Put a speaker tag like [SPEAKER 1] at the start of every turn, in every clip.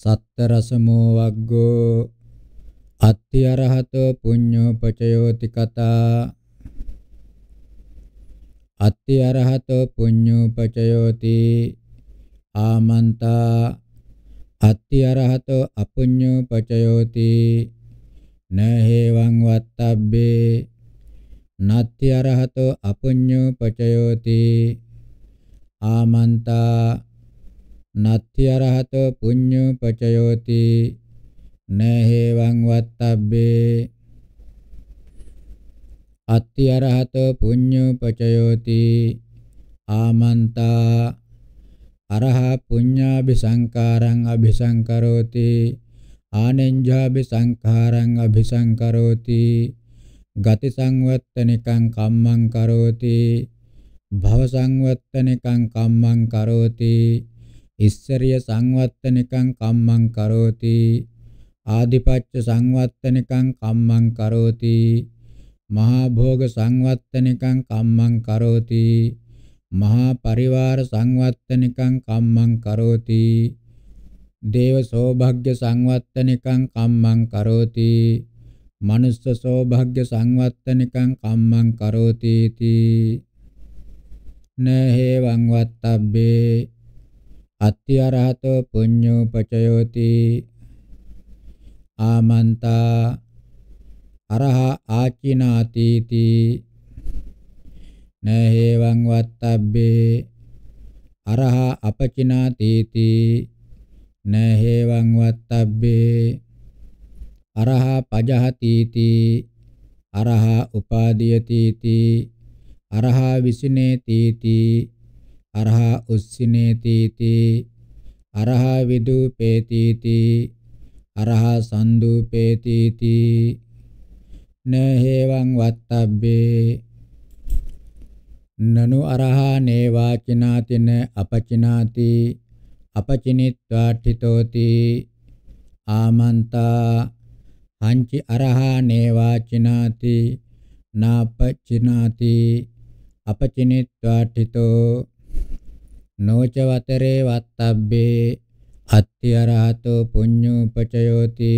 [SPEAKER 1] සත්ත රසමෝ වග්ගෝ අත්ති අරහතෝ පුඤ්ඤෝ පචයෝති කතා අත්ති අරහතෝ පුඤ්ඤෝ පචයෝති ආමන්තා අත්ති අරහතෝ අපුඤ්ඤෝ පචයෝති නහේවං වත්තබ්බේ නත්ති අරහතෝ අපුඤ්ඤෝ පචයෝති ආමන්තා නත්ති අරහතෝ පුඤ්ඤෝ පචයෝති නහේවං වත්තබ්බේ අත්ති අරහතෝ පුඤ්ඤෝ පචයෝති ආමන්තා අරහා පුඤ්ඤාභි සංකාරං අභිසංකරෝති ආනෙන්ජාභි සංඛාරං අභිසංකරෝති ගති සංවත්තනිකං කම්මං කරෝති භව සංවත්තනිකං කම්මං කරෝති ඉස්සරිය සංවත්තනිකං කම්මං කරෝති ආදිපච්ච සංවත්තනිකං කම්මං කරෝති මහා භෝග සංවත්තනිකං කම්මං කරෝති මහා පරිවාර සංවත්තනිකං කම්මං කරෝති දේව සෝභාග්‍ය සංවත්තනිකං කම්මං කරෝති මනුස්ස සෝභාග්‍ය සංවත්තනිකං කම්මං කරෝති තී නහේවං වත්තබ්බේ අත්‍යරහතෝ පුඤ්ඤෝ පචයෝති ආමන්තා අරහ ආචිනාති තී නහේවං වත්තබ්බේ අරහ අපචිනාති තී නහේවං වත්තබ්බේ අරහ පජහති තී අරහ උපාදීයති තී අරහ විසිනේ තී තී අරහා උස්සිනේතීති අරහා විදුපේතීති අරහා සන්දුපේතීති නහේවං වත්තබ්බේ නනු අරහා නේවාචිනාතින අපචිනාති අපචිනිත්වාඨිතෝති ආමන්තා හංචි අරහා නේවාචිනාති නාපචිනාති අපචිනිත්වාඨිතෝ නොච වතරේ වත්තබ්බේ අත්‍යරහතෝ පුඤ්ඤෝපචයෝති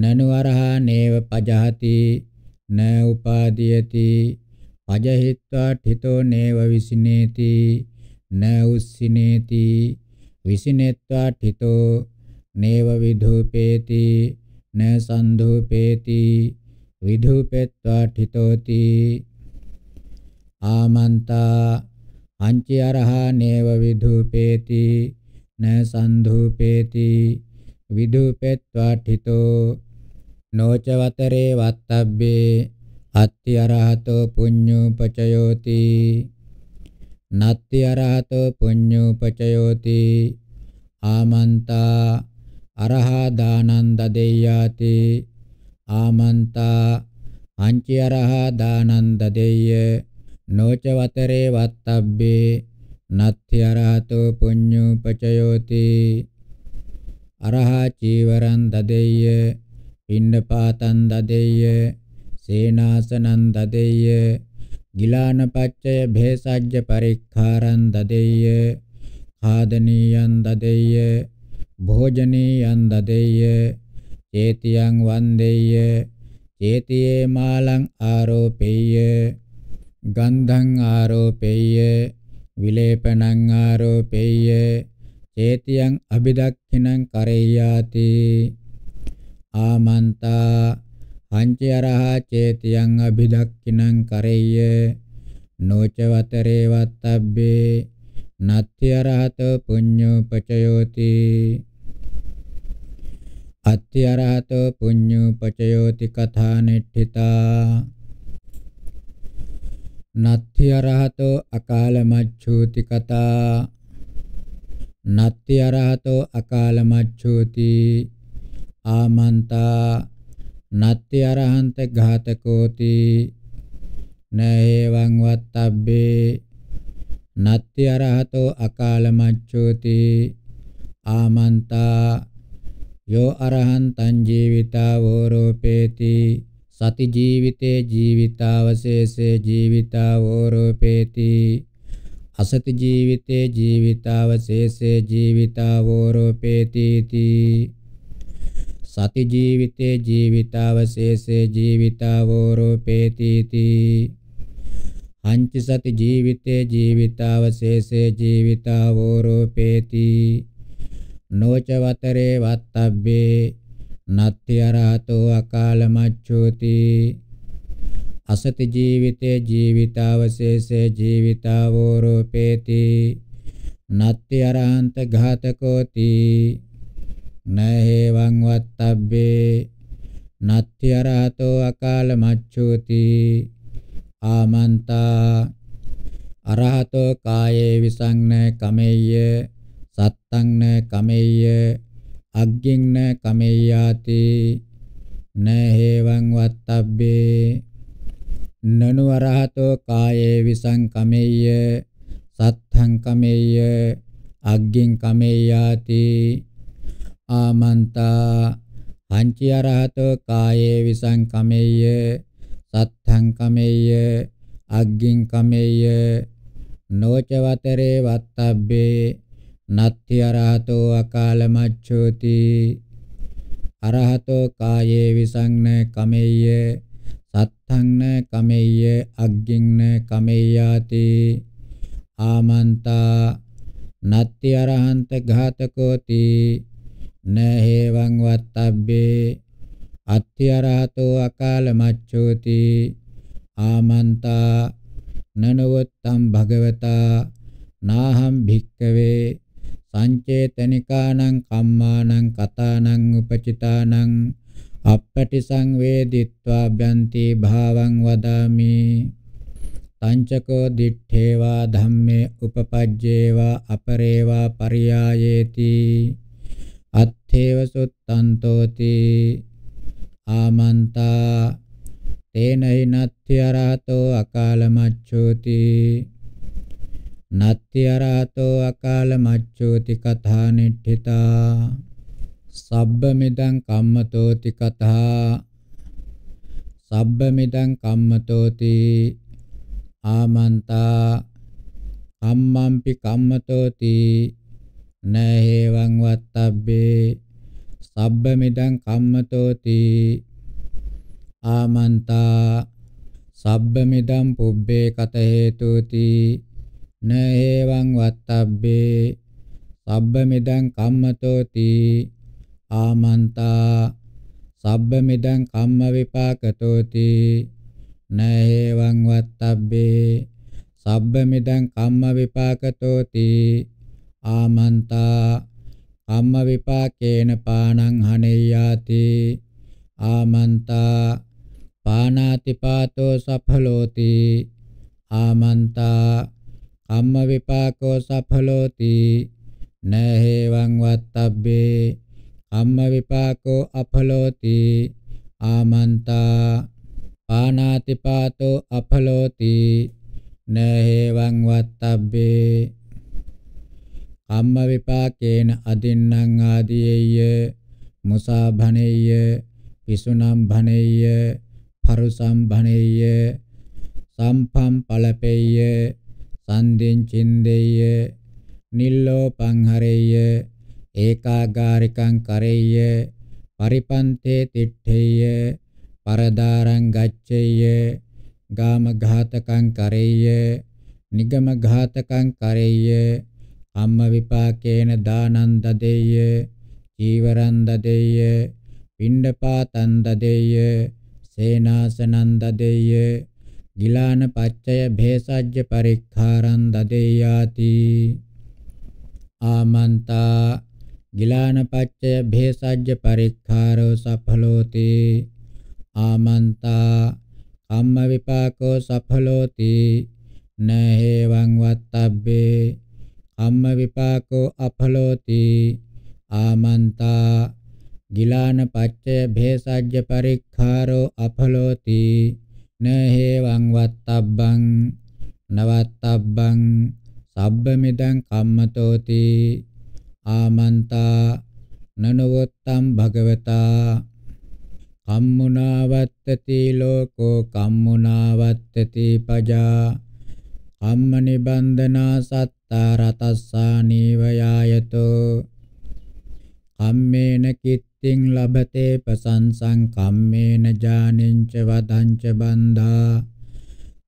[SPEAKER 1] නනුවරහා නේව පජහති න උපාදීයති පජහිත්වා ඨිතෝ නේව විසිනේති න උස්සිනේති විසිනෙත්වා ඨිතෝ නේව විධූපේති න සන්ධූපේති විධූපෙත්වා ඨිතෝති ආමන්තා අංචි අරහා නේව විදුපේති න සන්ධූපේති විදුපෙත්වාඨිතෝ නොච වතරේ වත්තබ්බේ අත්ති අරහතෝ පුඤ්ඤෝපචයෝති නත්ති අරහතෝ පුඤ්ඤෝපචයෝති ආමන්තා අරහා දානන්ද දෙය්‍යාති ආමන්තා අංචි අරහා දානන්ද දෙය්‍ය නොච වතරේ වත්තබ්බේ නත්ති අරහතෝ පුඤ්ඤුපචයෝති අරහා චීවරං දදෙය්‍ය පිණ්ඩපාතං දදෙය්‍ය සේනාසනං දදෙය්‍ය ගිලාන පච්චය භේසජ්‍ය පරික්ඛාරං දදෙය්‍ය ආදනීයන් දදෙය්‍ය භෝජනීයන් දදෙය්‍ය චේතියං වන්දෙය්‍ය චේතියේ මාලං ආරෝපෙය්‍ය ගන්ධං ආරෝපේය විලේපණං ආරෝපේය චේතියං අබිදක්ඛිනං කරෙය්‍යාති ආමන්තා පංචයරහා චේතියං අභිදක්ඛිනං කරෙය්‍ය නොචවතරේ වත්තබ්බේ නත්ත්‍යරහත පුඤ්ඤෝපචයෝති අත්‍යරහත පුඤ්ඤෝපචයෝති කථා නෙට්ඨිතා නත්ති අරහතෝ අකාල මච්ඡෝති කතා නත්ති අරහතෝ අකාල මච්ඡෝති ආමන්තා නත්ති අරහන්ත ඝාතකෝති නේවං වත්තබ්බේ නත්ති අරහතෝ අකාල මච්ඡෝති ආමන්තා යෝ අරහන්තං ජීවිතා වෝරෝපේති සති ජීවිතේ ජීවිතාවශේෂේ ජීවිතාවෝරෝපේති අසති ජීවිතේ ජීවිතාවශේෂේ ජීවිතාවෝරෝපේතිති සති ජීවිතේ ජීවිතාවශේෂේ ජීවිතාවෝරෝපේතිති හංචි සති ජීවිතේ ජීවිතාවශේෂේ ජීවිතාවෝරෝපේති නොචවතරේ වත්තබ්බේ නත්ත්‍යරහතෝ අකාල මච්ඡෝති අසති ජීවිතේ ජීවිතාවශේෂේ ජීවිතාවෝ රූපේති නත්ත්‍යරහන්ත ඝාතකෝති නහේවං වත්තබ්බේ නත්ත්‍යරහතෝ අකාල මච්ඡෝති ආමන්තා අරහතෝ කායේ විසං න කමෙය්‍ය සත්තං න කමෙය්‍ය අග්ගින්න කමෙයාති න හේවං වත්තබ්බේ නනු අරහතෝ කායේ විසං කමෙය්‍ය සත්තං කමෙය්‍ය අග්ගින් කමෙයාති ආමන්තා හංචි අරහතෝ කායේ විසං කමෙය්‍ය සත්තං කමෙය්‍ය අග්ගින් කමෙය්‍ය නොචවතරේ වත්තබ්බේ නත්ති අරහතෝ අකාල මච්ඡෝති අරහතෝ කායේ විසංන කමෙය්‍ය සත්තංන කමෙය්‍ය අග්ගින්න කමෙයාති ආමන්තා නත්ති අරහන්ත ඝාතකෝති නහේවං වත්තබ්බේ අත්ති අරහතෝ අකාල මච්ඡෝති ආමන්තා නනවත්තම් භගවතා නාහම් භික්කවේ සංචේතනිකානං කම්මානං කතානං උපචිතානං අපපටි සංවේදිත්වා බ්‍යන්ති භාවං වදාමි තංචකෝ දිත්තේවා ධම්මේ උපපජ්ජේවා අපරේවා පරියායේති අත්ථේව සුත්තන්තෝති ආමන්තා තේනහි නත්ති අරහතෝ අකාල මච්ඡෝති නත්ති අරහතෝ අකාල මච්ඡෝති කථා නිට්ඨිතා සබ්බ මිදං කම්මතෝති කථා සබ්බ මිදං කම්මතෝති ආමන්තා කම්මම්පි කම්මතෝති නහේවං වත්තබ්බේ සබ්බ මිදං කම්මතෝති ආමන්තා සබ්බ මිදං පුබ්බේ කත හේතුති න එවං වත්තබ්බේ සබ්බ මෙදං කම්මතෝති ආමන්තා සබ්බ මෙදං කම්ම විපාකතෝති න එවං වත්තබ්බේ සබ්බ මෙදං කම්ම විපාකතෝති ආමන්තා කම්ම විපාකේන පාණං හනෙයාති ආමන්තා පානාතිපාතෝ සඵලෝති ආමන්තා අම්ම විපාකෝ සඵලෝති නහේවං වත්තබ්බේ අම්ම විපාකෝ අඵලෝති ආමන්තා පානාති පාතෝ අඵලෝති නහේවං වත්තබ්බේ අම්ම විපාකේන අදින්නම් ආදීයය මුසාභනෙය්‍ය පිසුනම් භනෙය්‍ය පරුසම් භනෙය්‍ය සම්පම් පලපෙය්‍ය සන්දෙන් චින්දෙය්‍ය නිල්ලෝ පංහරෙය්‍ය ඒකාගාරිකං කරෙය්‍ය පරිපන්තේ තිට්ඨෙය්‍ය පරදාරං ගච්ඡෙය්‍ය ගාම ඝාතකං කරෙය්‍ය නිගම ඝාතකං කරෙය්‍ය අම්ම විපාකේන දානං දදෙය්‍ය චීවරං දදෙය්‍ය පිණ්ඩපාතං දදෙය්‍ය සේනාසනං දදෙය්‍ය ගිලාන පච්චය භේසජ්‍ය පරික්ඛාරං දදේයාති ආමන්තා ගිලාන පච්චය භේසජ්‍ය පරික්ඛාරෝ සඵලෝති ආමන්තා කම්ම විපාකෝ සඵලෝති නහේවං වත්තබ්බේ කම්ම විපාකෝ අඵලෝති ආමන්තා ගිලාන පච්චය භේසජ්‍ය පරික්ඛාරෝ අඵලෝති නේහෙවං වත්තබ්බං නවත්තබ්බං සබ්බ මිදං කම්මතෝති ආමන්තා නනවත්තම් භගවතා කම්මුණාවත්තති ලෝකෝ කම්මුණාවත්තති පජා කම්ම නිබන්ධනා සත්තා රතස්සා නීවයායතෝ කම්මේන කිත් අත්තිං ලබතේ පසංසං කම්මේන ජානෙන්ච වදංච බන්ධා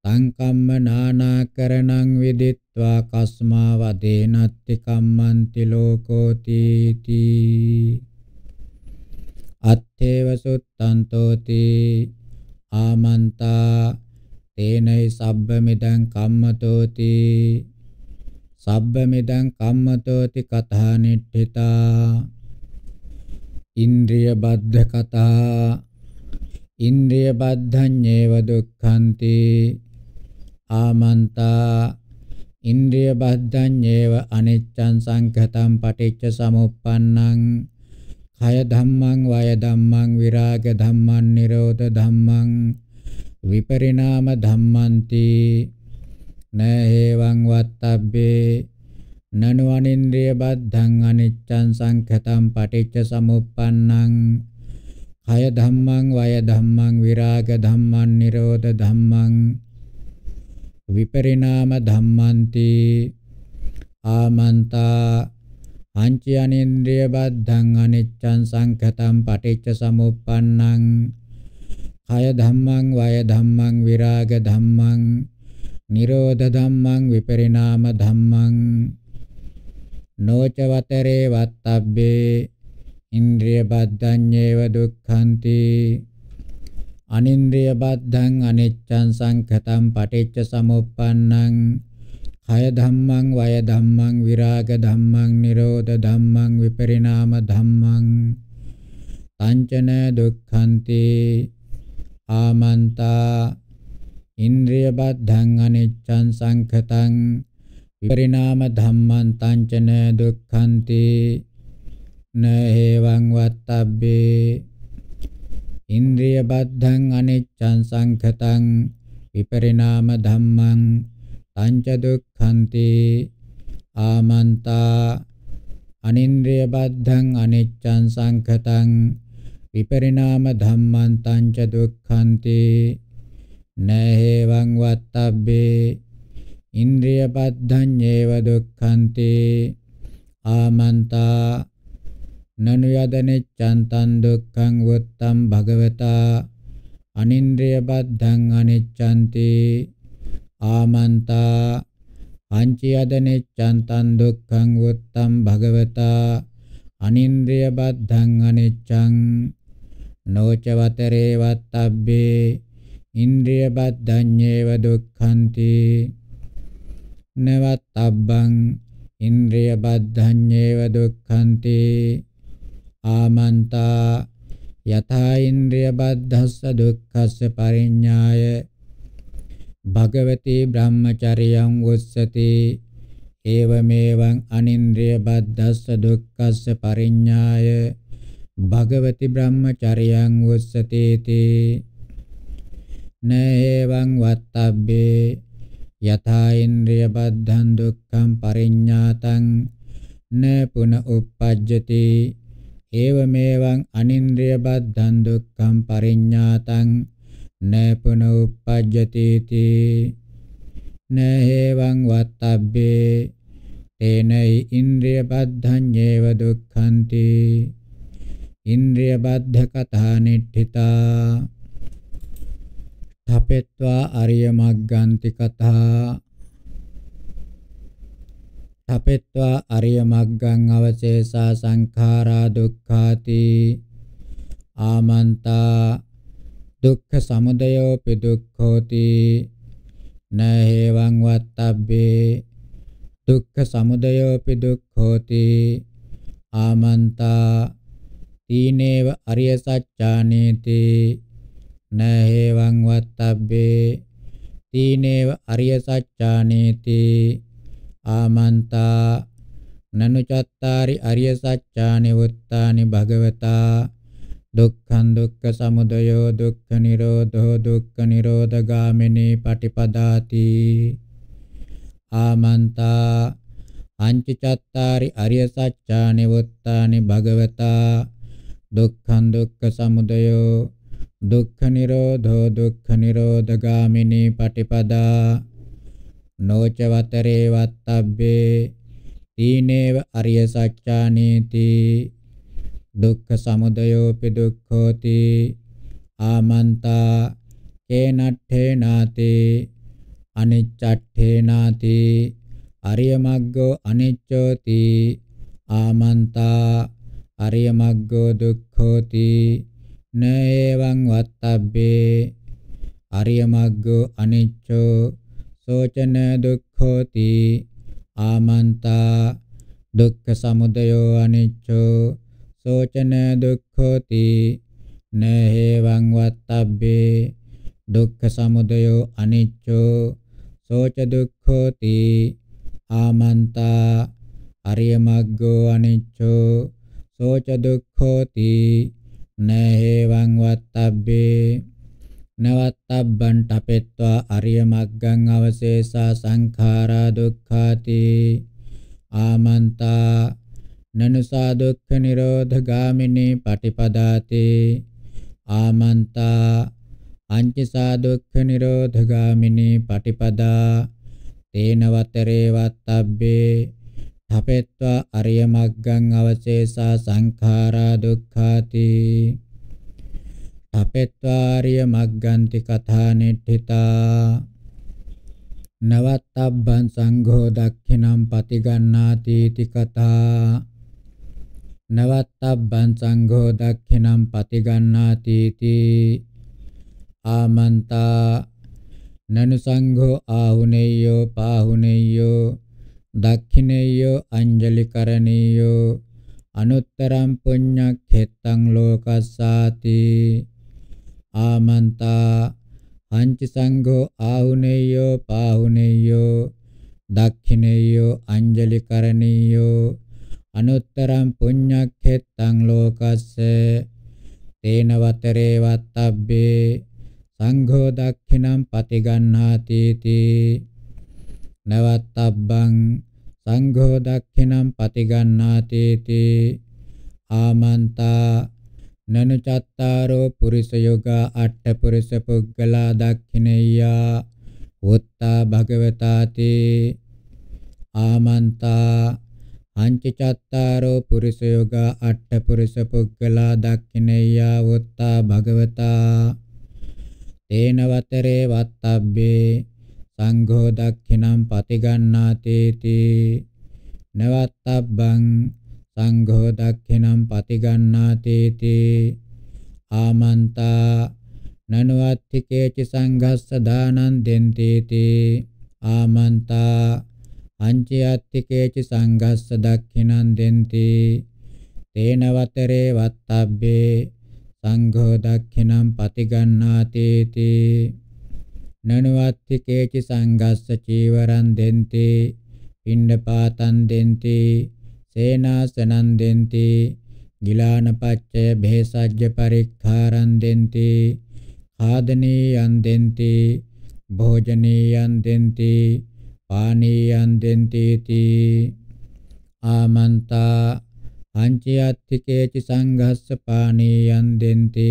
[SPEAKER 1] සංකම්ම නානාකරණං විදිත්වා කස්මා වදේ නත්ති කම්මන්ති ලෝකෝති තී අත්තේව සුත්තන්තෝති ආමන්තා තේනයි සබ්බමිදං කම්මතෝති සබ්බමිදං කම්මතෝති කථානිට්ඨිතා ඉන්ද්‍රිය බද්ධ කතා ඉන්ද්‍රිය බද්ධඤ්ඤේව දුක්ඛන්ති ආමන්තා ඉන්ද්‍රිය බද්ධඤ්ඤේව අනිච්ඡං සංඝතං පටිච්ච සමුප්පන්නං කය ධම්මං වය ධම්මං විරාග ධම්මං නිරෝධ ධම්මං විපරිණාම ධම්මන්ති නේවං වත්තබ්බේ නනවනින්ද්‍රිය බද්ධං අනිච්ඡං සංඛතං පටිච්ච සමුප්පන්නං කය ධම්මං වය ධම්මං විරාග ධම්මං නිරෝධ ධම්මං විපරිණාම ධම්මන්ති ආමන්තා අංචි අනින්ද්‍රිය බද්ධං අනිච්ඡං සංඛතං පටිච්ච සමුප්පන්නං කය ධම්මං වය ධම්මං විරාග ධම්මං නිරෝධ ධම්මං විපරිණාම ධම්මං නොච වතරේ වත්තබ්බේ ඉන්ද්‍රිය බද්ධඤ්ඤේව දුක්ඛන්ති අනින්ද්‍රිය බද්ධං අනිච්ඡං සංඛතං පටිච්ච සමුප්පන්නං කය ධම්මං වය ධම්මං විරාග ධම්මං නිරෝධ ධම්මං විපරිණාම ධම්මං තංචන දුක්ඛන්ති ආමන්තා ඉන්ද්‍රිය බද්ධං අනිච්ඡං සංඛතං විපරිණාම ධම්මං තංචන දුක්ඛන්ති නේවං වත්තබ්බේ ඉන්ද්‍රිය බද්ධං අනිච්ඡං සංඛතං විපරිණාම ධම්මං තංච දුක්ඛන්ති ආමන්තා අනින්ද්‍රිය බද්ධං අනිච්ඡං සංඛතං විපරිණාම ධම්මං තංච දුක්ඛන්ති නේවං වත්තබ්බේ ඉන්ද්‍රිය බද්ධඤ්ඤේව දුක්ඛන්ති ආමන්තා නනු යදනෙච්ඡන්තං දුක්ඛං වොත්තම් භගවතා අනින්ද්‍රිය බද්ධං අනෙච්ඡන්ති ආමන්තා පංච යදනෙච්ඡන්තං දුක්ඛං වොත්තම් භගවතා අනින්ද්‍රිය බද්ධං අනෙච්ඡං නොච වතරේ වත්තබ්බේ ඉන්ද්‍රිය බද්ධඤ්ඤේව දුක්ඛන්ති නවත්තබ්බං ඉන්ද්‍රිය බද්ධඤ්ඤේව දුක්ඛන්ති ආමන්තා යථා ඉන්ද්‍රිය බද්ධස්ස දුක්ඛස්ස පරිඤ්ඤාය භගවති බ්‍රහ්මචරියං උස්සති ඒවමේවං අනින්ද්‍රිය බද්ධස්ස දුක්ඛස්ස පරිඤ්ඤාය භගවති බ්‍රහ්මචරියං උස්සති තේ නේවං වත්තබ්බේ යථා ඉන්ද්‍රිය බද්ධං දුක්ඛං පරිඤ්ඤාතං න පුන උප්පජ්ජති ඒවමෙවං අනින්ද්‍රිය බද්ධං දුක්ඛං පරිඤ්ඤාතං න පුන උප්පජ්ජති තී න හේවං වත්තබ්බේ තේනයි ඉන්ද්‍රිය බද්ධඤ්ඤේව දුක්ඛන්ති ඉන්ද්‍රිය බද්ධ කතා නිට්ඨිතා තපෙත්වා අරිය මග්ගන්ති කතා තපෙත්වා අරිය මග්ගං අවශේෂා සංඛාරා දුක්ඛාති ආමන්තා දුක්ඛ සමුදයෝ පිදුක්ඛෝති නහේවං වත්තබ්බේ දුක්ඛ සමුදයෝ පිදුක්ඛෝති ආමන්තා තීනේව අරිය සත්‍යානේති න හේවං වත්තබ්බේ තීනේව අරිය සත්‍යානේති ආමන්තා නනු චත්තාරි අරිය සත්‍යානි වුත්තානි භගවතා දුක්ඛං දුක්ඛ සමුදයෝ දුක්ඛ නිරෝධෝ දුක්ඛ නිරෝධගාමිනී පටිපදාති ආමන්තා අංච චත්තාරි අරිය සත්‍යානි වුත්තානි භගවතා දුක්ඛං දුක්ඛ සමුදයෝ දුක්ඛ නිරෝධෝ දුක්ඛ නිරෝධගාමිනී පටිපදා නොච වතරේ වත්තබ්බේ තීනේව අරිය සත්‍යානීති දුක්ඛ සමුදයෝපි දුක්ඛෝති ආමන්තා කේනට්ඨේ නාති අනිච්චට්ඨේ නාති අරිය මග්ගෝ අනිච්චෝති ආමන්තා අරිය මග්ගෝ දුක්ඛෝති න එවං වත්තබ්බේ ආර්ය මග්ගෝ අනිච්චෝ සෝචන දුක්ඛෝති ආමන්තා දුක්ඛ සමුදයෝ අනිච්චෝ සෝචන දුක්ඛෝති න හේවං වත්තබ්බේ දුක්ඛ සමුදයෝ අනිච්චෝ සෝච දුක්ඛෝති ආමන්තා අරිය මග්ගෝ අනිච්චෝ සෝච දුක්ඛෝති නේවං වත්තබ්බේ නවත්තබ්බන් තපෙත්වා අරිය මග්ගං අවශේෂා සංඛාරා දුක්ඛාති ආමන්තා නනුසා දුක්ඛ නිරෝධ ගාමිනී පටිපදාති ආමන්තා අංචසා දුක්ඛ නිරෝධ ගාමිනී පටිපදා තේනවතරේ වත්තබ්බේ අපෙත්වා අරිය මග්ගං අවශේෂා සංඛාරා දුක්ඛාති අපෙත්වාරිය මග්ගන්ති කථා නිට්ඨිතා නවත්තබ්බං සංඝෝ දක්ඛිනම් පතිගන්නාති इति කථා නවත්තබ්බං සංඝෝ දක්ඛිනම් පතිගන්නාති इति ආමන්තා නනු සංඝෝ ආහුනේයෝ පාහුනේයෝ දක්ඛිනේයෝ අංජලිකරණීයෝ අනුත්තරම් පුඤ්ඤක්ඛෙත්තං ලෝකස්සාති ආමන්තා අංච සංඝෝ ආහුනේයෝ පාහුනේයෝ දක්ඛිනේයෝ අංජලිකරණීයෝ අනුත්තරම් පුඤ්ඤක්ඛෙත්තං ලෝකස්ස තේන වතරේ වත්තබ්බේ සංඝෝ දක්ඛිනම් පතිගන්හාති තී නවත්තබ්බං සංඝෝ දක්ඛිනම් පතිගන්නාතේති ආමන්තා නනු චත්තාරෝ පුරිස යෝගා අට්ඨ පුරිස පුග්ගලා දක්ඛිනෙය්‍යා වොත්තා භගවතාති ආමන්තා අංච චත්තාරෝ පුරිස යෝගා අට්ඨ පුරිස පුග්ගලා දක්ඛිනෙය්‍යා වොත්තා භගවතා තේන වතරේ වත්තබ්බේ සංඝෝ දක්ඛිනම් පතිගන්නාතේති නවත්තබ්බං සංඝෝ දක්ඛිනම් පතිගන්නාතේති ආමන්තා නනවත්තිකේච සංඝස්ස දානං දෙන්තේති ආමන්තා අංචයත්තිකේච සංඝස්ස දක්ඛිනං දෙන්ති තේනවතරේ වත්තබ්බේ සංඝෝ දක්ඛිනම් පතිගන්නාතේති නනවත්ති කේචි සංගස්ස චීවරං දෙන්ති පිණ්ඩපාතං දෙන්ති සේනාසනං දෙන්ති ගිලානපච්චය භේසජ්‍ය පරික්ඛාරං දෙන්ති ආදනීයන් දෙන්ති භෝජනීයන් දෙන්ති පානීයන් දෙන්ති තී ආමන්තා පංචයත්තිකේචි සංඝස්ස පානීයන් දෙන්ති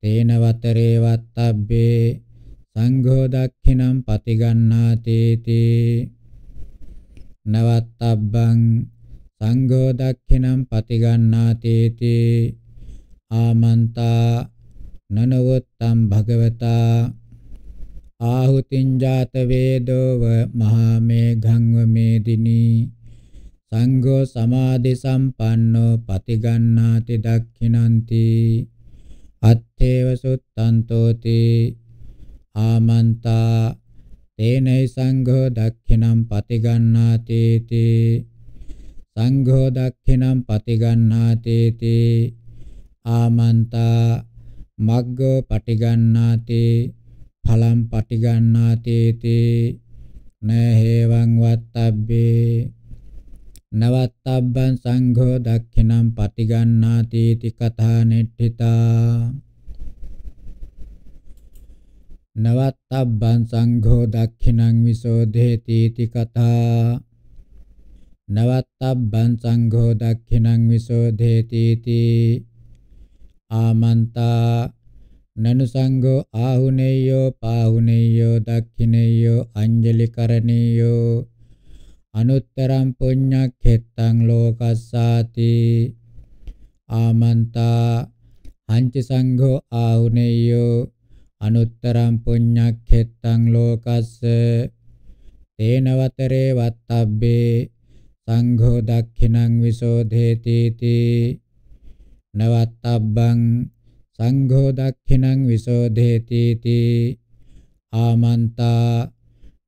[SPEAKER 1] තේන වතරේ වත්තබ්බේ සංඝෝ දක්ඛිනම් පතිගන්නාතේති නවත්තබ්බං සංඝෝ දක්ඛිනම් පතිගන්නාතේති ආමන්තා නනවත්තම් භගවතා ආහුතින් ජාත වේදෝව මහා මේඝංව මේදිනී සංඝෝ සමාධි සම්පන්නෝ පතිගන්නාති දක්ඛිනන්ති අත්තේව සුත්තන්තෝතේ ආමන්තා තේනයි සංඝෝ දක්ඛිනම් පතිගන්නාති තේ සංඝෝ දක්ඛිනම් පතිගන්නාති තේ ආමන්තා මග්ගෝ පටිගන්නාති ඵලම් පටිගන්නාති තේ නහේවං වත්තබ්බේ නවත්තබ්බං සංඝෝ දක්ඛිනම් පටිගන්නාති ති කථා නෙට්ඨිතා නවත්තබ්බං සංඝෝ දක්ඛිනං විසෝධේති इति කතා නවත්තබ්බං සංඝෝ දක්ඛිනං විසෝධේති इति ආමන්තා නනු සංඝෝ ආහුනේයෝ පාහුනේයෝ දක්ඛිනේයෝ අංජලි කරණීයෝ අනුත්තරම් පුඤ්ඤක්ඛෙත්තං ලෝකස්සාති ආමන්තා හංච සංඝෝ ආහුනේයෝ අනුත්තරම් පුඤ්ඤක්ඛෙත්තං ලෝකස්ස තේනවතරේ වත්තබ්බේ සංඝෝ දක්ඛිනං විසෝධේති තී නවත්තබ්බං සංඝෝ දක්ඛිනං විසෝධේති තී ආමන්තා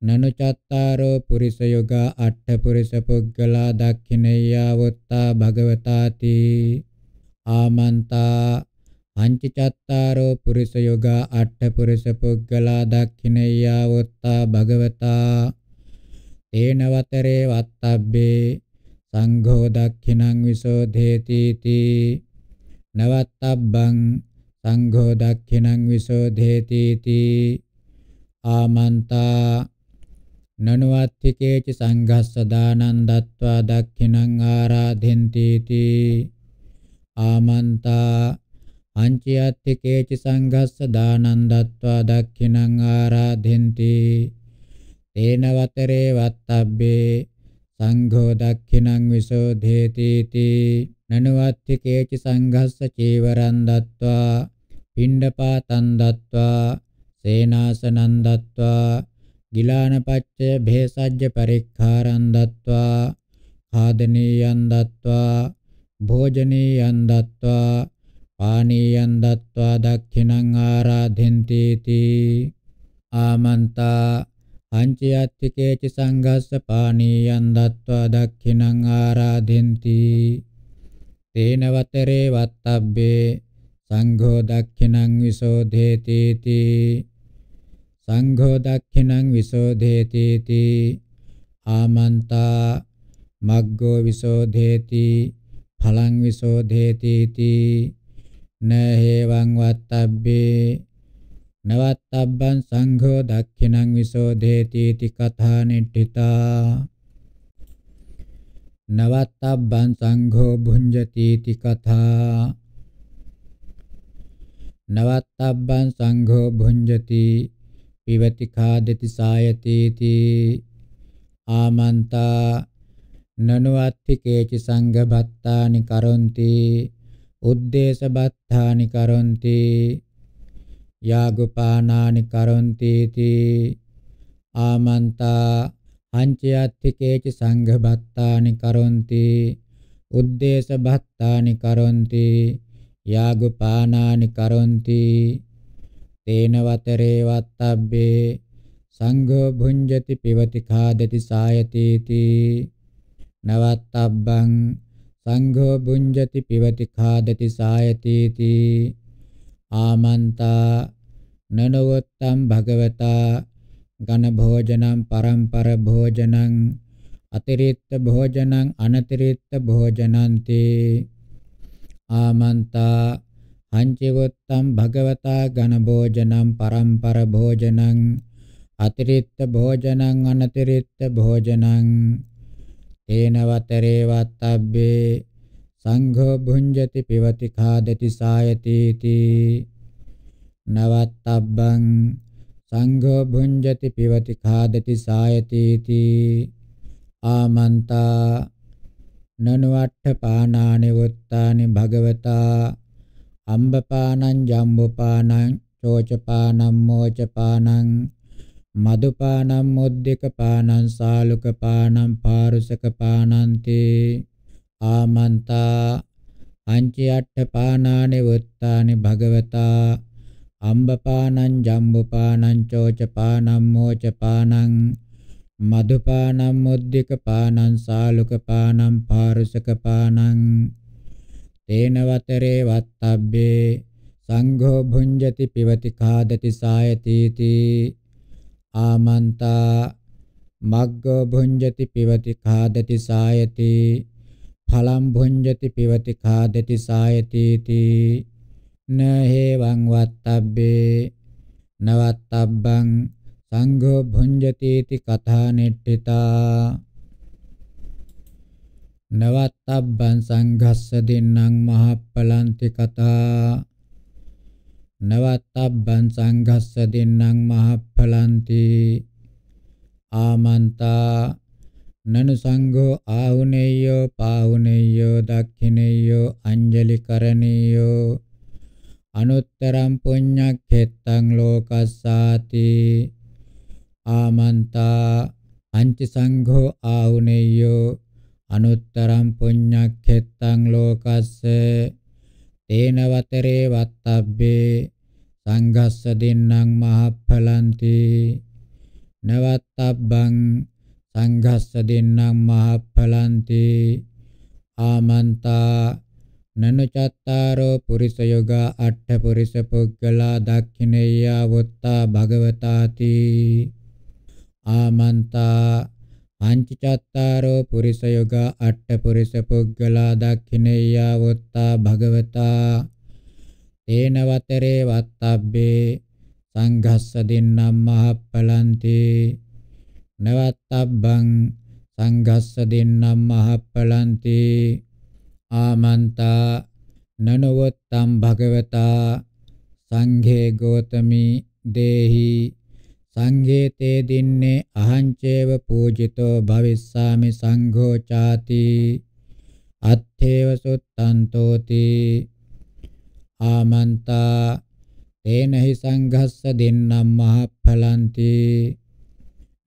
[SPEAKER 1] නනු චත්තාරෝ පුරිස යෝග අට්ඨ පුරිස පුග්ගලා දක්ඛිනේය වත්තා භගවතාති ආමන්තා පංචචත්තාරෝ පුරිස යෝගා අට්ඨ පුරිස පුග්ගලා දක්ඛිනේයා වොත්තා භගවතා තේන වතරේ වත්තබ්බේ සංඝෝ දක්ඛිනං විසෝධේති තී නවත්තබ්බං සංඝෝ දක්ඛිනං විසෝධේති තී ආමන්තා නනුවත්තිකේච සංඝස්ස දානං දත්වා දක්ඛිනං ආරාධෙන්ති තී ආමන්තා අංචයත්ති කේච සංඝස්ස දානං දත්වා දක්ඛිනං ආරාධෙන්ති තේන වතරේ වත්තබ්බේ සංඝෝ දක්ඛිනං විසෝධේති තී නනවත්ති කේච සංඝස්ස චීවරං දත්වා පිණ්ඩපාතං දත්වා සේනාසනං දත්වා ගිලානපච්ච භේසජ්ජ පරික්ඛාරං දත්වා ආදනීයං දත්වා භෝජනීයං දත්වා පානීයන් දත්වා දක්ඛිනං ආරාධෙන්ති තී ආමන්තා පංචයත්තිකේච සංඝස්ස පානීයන් දත්වා දක්ඛිනං ආරාධෙන්ති තේන වතරේ වත්තබ්බේ සංඝෝ දක්ඛිනං විසෝධේති තී සංඝෝ දක්ඛිනං විසෝධේති තී ආමන්තා මග්ගෝ විසෝධේති ඵලං විසෝධේති තී නේහෙවං වත්තබ්බේ නවත්තබ්බං සංඝෝ දක්ඛිනං විසෝදේති इति කථානිට්ඨිතා නවත්තබ්බං සංඝෝ භුඤ්ජති इति කථා නවත්තබ්බං සංඝෝ භුඤ්ජති පිවති खादति සායති इति ආමන්තා නනුවත්ති කේචි සංඝ බත්තානි කරොන්ති උද්දේශ බත්තානි කරොන්ති යාගපානානි කරොන්ති තී ආමන්තා අංචයත්තිකේච සංඝ බත්තානි කරොන්ති උද්දේශ බත්තානි කරොන්ති යාගපානානි කරොන්ති තේන වතරේ වත්තබ්බේ සංඝෝ භුඤ්ජති පිවති කාදති සායතේති නවත්තබ්බං සංඝෝ බුඤ්ජති පිවති ખાදති සායති තී ආමන්තා නනවත්තම් භගවතා ඝන භෝජනං පරම්පර භෝජනං අතිරික්ත භෝජනං අනතිරික්ත භෝජනං තේ ආමන්තා හංචිවත්තම් භගවතා ඝන භෝජනං පරම්පර භෝජනං අතිරික්ත භෝජනං අනතිරික්ත භෝජනං තේන වතරේ වත්තබ්බේ සංඝෝ භුඤ්ජති පිවති ખાදති සායති තී නවත්තබ්බං සංඝෝ භුඤ්ජති පිවති ખાදති සායති තී ආමන්තා නනවට්ඨ පානානි වත්තානි භගවතා අම්බපානං ජම්බපානං චෝචපානං මෝචපානං මදුපානම් මුද්දික පානං සාලුක පානම් පාරුසක පානන්ති ආමන්තා අංචි අට්ඨ පානානි වුත්තානි භගවතා අම්බපානං ජම්බුපානං චෝචපානං මෝචපානං මදුපානම් මුද්දික පානං සාලුක පානං පාරුසක පානං තේන වතරේ වත්තබ්බේ සංඝෝ භුඤ්ජති පිවති කාදති සායතීති ආමන්තා මග්ග භුඤ්ජති පිවති කාදති සායති ඵලම් භුඤ්ජති පිවති කාදති සායති තී නහේවං වත්තබ්බේ නවත්තබ්බං සංඝෝ භුඤ්ජති इति කථා නෙට්ඨිතා නවත්තබ්බං සංඝස්ස දෙන්නං මහප්පලන්ති කතා නවත්තබ්බං සංඝස්ස දෙන්නං මහප්ඵලಂತಿ ආමන්තා නනු සංඝෝ ආහුනේයෝ පාහුනේයෝ දක්ඛිනේයෝ අංජලි කරණීයෝ අනුත්තරං පුඤ්ඤක්ඛෙත්තං ලෝකස්සාති ආමන්තා අංච සංඝෝ ආහුනේයෝ අනුත්තරං පුඤ්ඤක්ඛෙත්තං ලෝකස්ස තේන වතරේ වත්තබ්බේ සංඝස්ස දෙන්නං මහප්ඵලන්ති නවත්තබ්බං සංඝස්ස දෙන්නං මහප්ඵලන්ති ආමන්තා නනු චත්තාරෝ පුරිස යෝගා අට්ඨ පුරිස පුග්ගලා දක්ඛිනේයා වොත්තා භගවතාති ආමන්තා පංච චත්තාරෝ පුරිස යෝගා අට්ඨ පුරිස පුග්ගලා දක්ඛිනේයා වොත්තා භගවතා තේන වතරේ වත්තබ්බේ සංඝස්ස දින්නම් මහප්පලන්ති නවත්තබ්බං සංඝස්ස දින්නම් මහප්පලන්ති ආමන්තා නනවත්තම් භගවතා සංඝේ ගෝතමි දේහි සංඝේ තේ දින්නේ අහංචේව පූජිතෝ භවිස්සාමි සංඝෝ ചാති අත්තේව සුත්තන්තෝති ආමන්තා තේනහි සංඝස්ස දෙන්නම් මහප්ඵලන්ති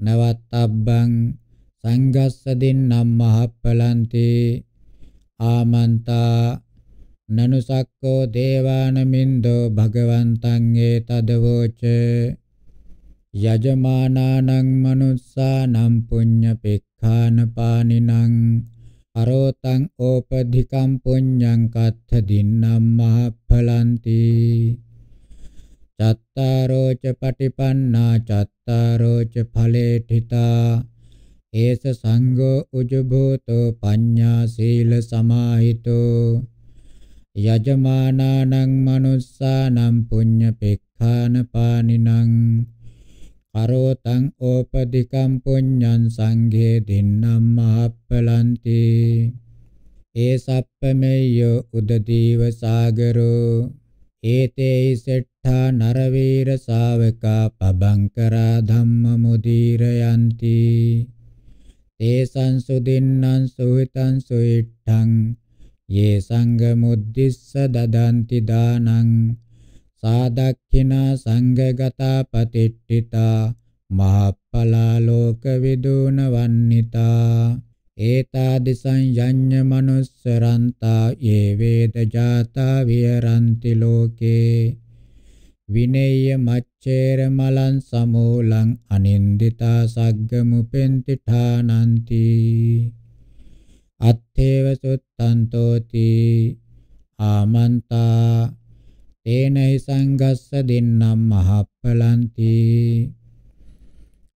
[SPEAKER 1] නවත්තබ්බං සංඝස්ස දෙන්නම් මහප්ඵලන්ති ආමන්තා නනුසක්කෝ දේවානමින්දෝ භගවන්තං ඒතදවෝච යජමානානං මනුස්සානම් පුඤ්ඤ පෙක්ඛාන පානිනං අරෝතං ඕපධිකම් පුඤ්ඤං කත්ථ දින්නම් මහඵලಂತಿ චත්තාරෝ ච පටිපන්නා චත්තාරෝ ච ඵලේඨිතා ඒස සංඝෝ උජභූතෝ පඤ්ඤා සීල සමාහිතෝ යජමානානං මනුස්සානම් පුඤ්ඤ පෙක්ඛාන පානිනං අරෝතං ඕපදිකම් පුඤ්ඤං සංඝේ දින්නම් මහප්පලන්ති ඒ සප්පමෙය්‍යෝ උදදීව සාගරෝ ඒතේයි සෙට්ඨා නරවීර ශාවකා පබංකරා ධම්ම මුදීරයන්ති තේ සංසුදින්නම් සුහිතං සුහිට්ඨං යේ සංඝ මුද්දිස්ස දදන්ති දානං සාදක්ඛිනා සංඝගතා පතිට්ඨිතා මහප්පලා ලෝක විදුන වන්නිතා ඒතාදිසං යඤ්ඤ මනුස්සරන්තා යේ වේද ජාතා විහරಂತಿ ලෝකේ විනේය මච්ඡේර මලං සමූලං අනින්දිතා සග්ගමුපෙන්ති ඨානಂತಿ අත්තේව සුත්තන්තෝති ආමන්තා තේනයි සංගස්ස දෙන්නම් මහප්පලන්ති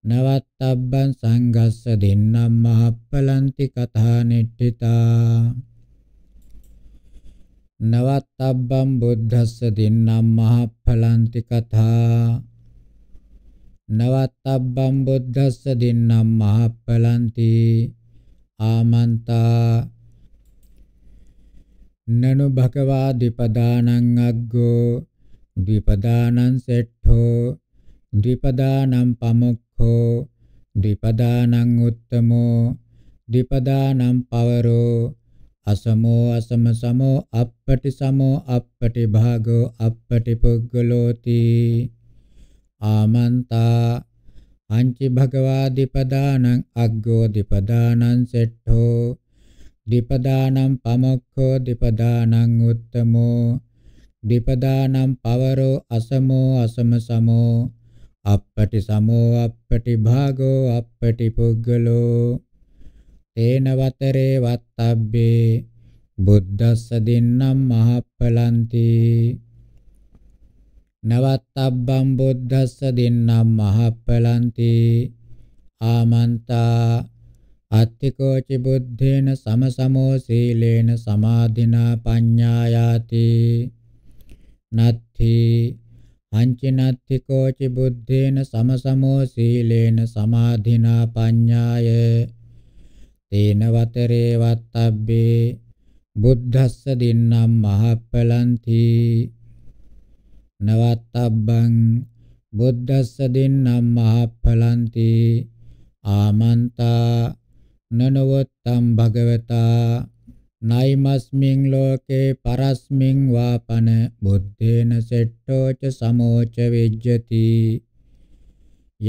[SPEAKER 1] නවත්තබ්බන් සංගස්ස දෙන්නම් මහප්පලන්ති කතා නෙට්ඨිතා නවත්තබ්බම් බුද්ධස්ස දෙන්නම් මහප්පලන්ති කතා නවත්තබ්බම් බුද්ධස්ස දෙන්නම් මහප්පලන්ති ආමන්තා නනු භගවා ද්විපදානං අග්ගෝ ද්විපදානං සෙට්ඨෝ ද්විපදානං පමුක්ඛෝ ද්විපදානං උත්තමෝ ද්විපදානං පවරෝ අසමෝ අසම සමෝ අපපටි සමෝ අපපටි භාගෝ අපපටි පුග්ගලෝති ආමන්තා අංචි භගවා ද්විපදානං අග්ගෝ ද්විපදානං සෙට්ඨෝ දීපදානම් පමක්ඛෝ දීපදානං උත්තමෝ දීපදානම් පවරෝ අසමෝ අසම සමෝ අප්පටි සමෝ අප්පටි භාගෝ අප්පටි පුග්ගලෝ තේන වතරේ වත්තබ්බේ බුද්දස්ස දින්නම් මහප්පලන්ති නවත්තබ්බම් බුද්දස්ස දින්නම් මහප්පලන්ති ආමන්තා අත්තිකෝචි බුද්ධේන සමසමෝ සීලේන සමාධිනා පඤ්ඤායාති නත්ථි අංචි නත්තිකෝචි බුද්ධේන සමසමෝ සීලේන සමාධිනා පඤ්ඤාය තේන වතරේ වත්තබ්බේ බුද්ධස්ස දින්නම් මහප්පලන්ති නවත්තබ්බං බුද්ධස්ස දින්නම් මහප්පලන්ති ආමන්තා නනවත්තම් භගවතා නයිමස්මින් ලෝකේ පරස්මින් වාපන බුද්ධේන සෙට්ටෝ ච සමෝච වෙජ්ජති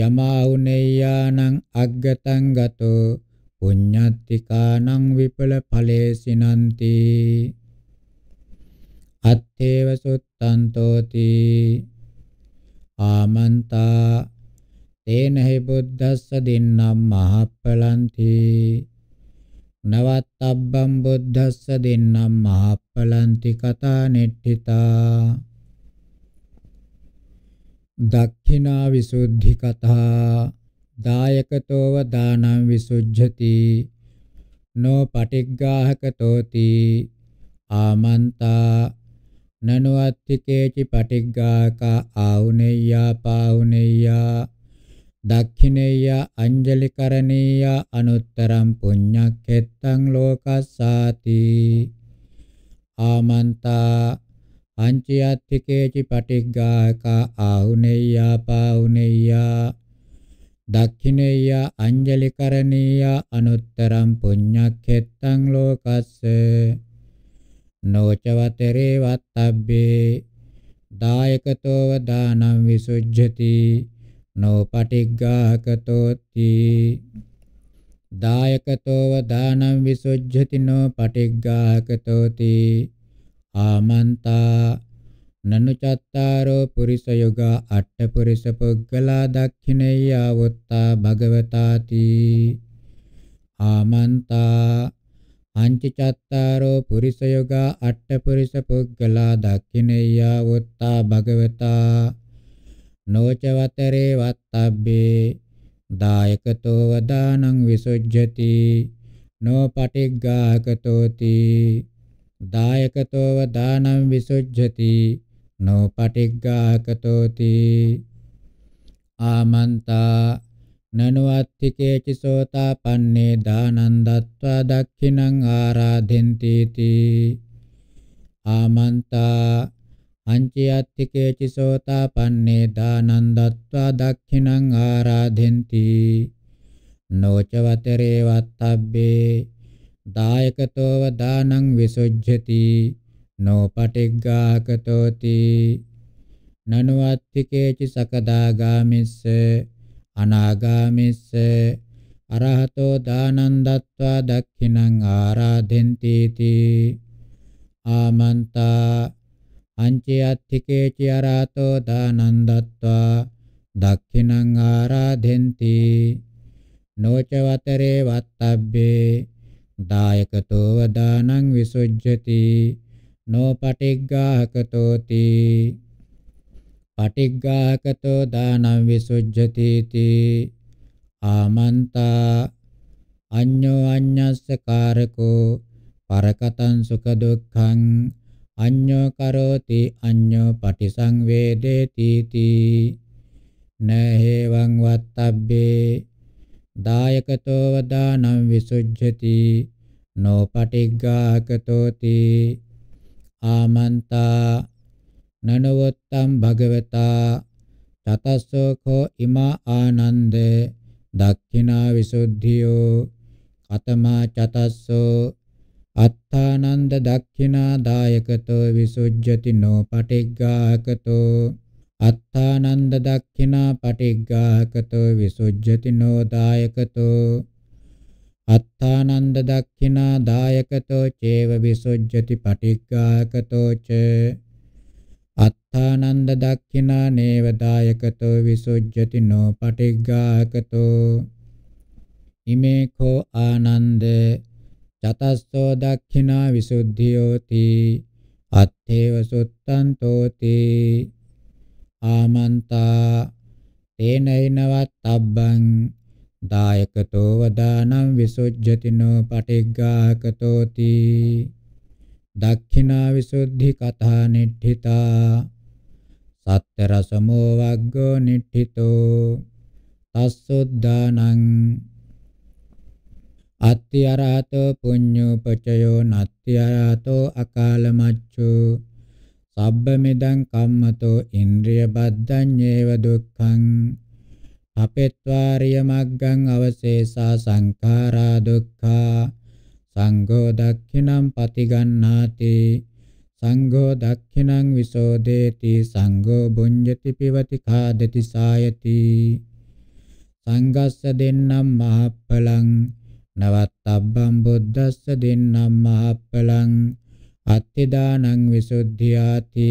[SPEAKER 1] යමා උනේයානං අග්ගතං ගතෝ පුඤ්ඤත්තිකානං විපල ඵලේ සිනන්ති අත්තේව සුත්තන්තෝති ආමන්තා තේන හේ බුද්දස්ස දින්නම් මහප්පලන්ති නවත්තබ්බම් බුද්දස්ස දින්නම් මහප්පලන්ති කතා නෙට්ඨිතා දක්ඛිනා විසුද්ධි කතා දායකතෝව දානං විසුජ්ජති නෝ පටිග්ගාහකතෝති ආමන්තා නනුවත්තිකේචි පටිග්ගාක ආවුනෙය්‍යා පාවුනෙය්‍යා දක්ඛිනේය අංජලි කරණීය අනුත්තරම් පුඤ්ඤක්ඛෙත්තං ලෝකස්සාති ආමන්තා පංචයත්තිකේචි පටිග්ගායක ආහුනේය පාහුනේය දක්ඛිනේය අංජලි කරණීය අනුත්තරම් පුඤ්ඤක්ඛෙත්තං ලෝකස්ස නොචවතරේ වත්තබ්බේ දායකතෝව දානම් විසුජ්ජති නොපටිග්ගාකතෝති දායකතෝව දානම් විසුජ්ජති නොපටිග්ගාකතෝති ආමන්තා නනු චත්තාරෝ පුරිස යෝගා අට්ඨ පුරිස පුග්ගලා දක්ඛිනේයා වොත්තා භගවතාති ආමන්තා පංච චත්තාරෝ පුරිස යෝගා අට්ඨ පුරිස පුග්ගලා දක්ඛිනේයා වොත්තා භගවතා නොච වතරේ වත්තබ්බේ දායකතෝ වදානං විසුජ්ජති නෝ පටිග්ගාකතෝති දායකතෝ වදානං විසුජ්ජති නෝ පටිග්ගාකතෝති ආමන්තා නනුවත්ති කේචි සෝතාපන්නේ දානං දත්වා දක්ඛිනං ආරාධෙන්ති තී ආමන්තා අංචයත්තිකේ චිසෝතාපන්නේ දානං දත්වා දක්ඛිනං ආරාධෙන්ති නොචවතරේ වත්තබ්බේ දායකතෝව දානං විසුජ්ජති නොපටිග්ගාකතෝති නනුවත්තිකේචි සකදාගාමිස්ස අනාගාමිස්ස අරහතෝ දානං දත්වා දක්ඛිනං ආරාධෙන්ති ආමන්තා අංචයත්තිකේ චරාතෝ දානං දත්වා දක්ඛිනං ආරාදෙන්ති නොචවතරේ වත්තබ්බේ දායකතෝව දානං විසුජ්ජති නොපටිග්ගාහකතෝති පටිග්ගාහකතෝ දානං විසුජ්ජති තී ආමන්තා අඤ්ඤෝ අඤ්ඤස්ස කාරකෝ පරකතං සුඛ දුක්ඛං අඤ්ඤෝ කරෝති අඤ්ඤෝ පටිසංවේදේති තී නහේවං වත්තබ්බේ දායකතෝ වදානම් විසුජ්ජති නොපටිග්ගාකතෝති ආමන්තා නනවත්තම් භගවතා චතස්සෝඛෝ ඉමා ආනන්ද දක්ඛිනා විසුද්ධියෝ කතමා චතස්සෝ අත්තානන්ද දක්ඛිනා දායකතෝ විසුජ්ජති නෝ පටිග්ගාහකතෝ අත්තානන්ද දක්ඛිනා පටිග්ගාහකතෝ විසුජ්ජති නෝ දායකතෝ අත්තානන්ද දක්ඛිනා දායකතෝ චේව විසුජ්ජති පටිග්ගාහකතෝ ච අත්තානන්ද දක්ඛිනා නේව දායකතෝ විසුජ්ජති නෝ පටිග්ගාහකතෝ ඉමේ කෝ ආනන්දේ චතස්සෝ දක්ඛිනා විසුද්ධියෝති අත්තේව සුත්තන්තෝති ආමන්තා තේනයිනවත්තබ්බං දායකතෝ වදානම් විසුජ්ජතිනෝ පටිග්ගාහකතෝති දක්ඛිනා විසුද්ධි කථා නිට්ඨිතා සත්‍ය රසමෝ වග්ගෝ නිට්ඨිතෝ තස්සොද්දානං අත්තිආරාතෝ පුඤ්ඤෝපචයෝ නත්තිආරාතෝ අකාල මච්ඡෝ සබ්බ මෙදං කම්මතෝ ඉන්ද්‍රිය බද්ධඤ්ඤේව දුක්ඛං අපෙත්වාරිය මග්ගං අවශේෂා සංඛාරා දුක්ඛා සංඝෝ දක්ඛිනම් පතිගන්නාති සංඝෝ දක්ඛිනං විසෝදේති සංඝෝ බුඤ්ජති පිවති කාදති සායති සංඝස්ස දෙන්නම් මහප්පලං නවත්තබ්බම් බුද්දස්ස දෙන්නම්ම අප්පලං අත්තිදානං විසුද්ධියාති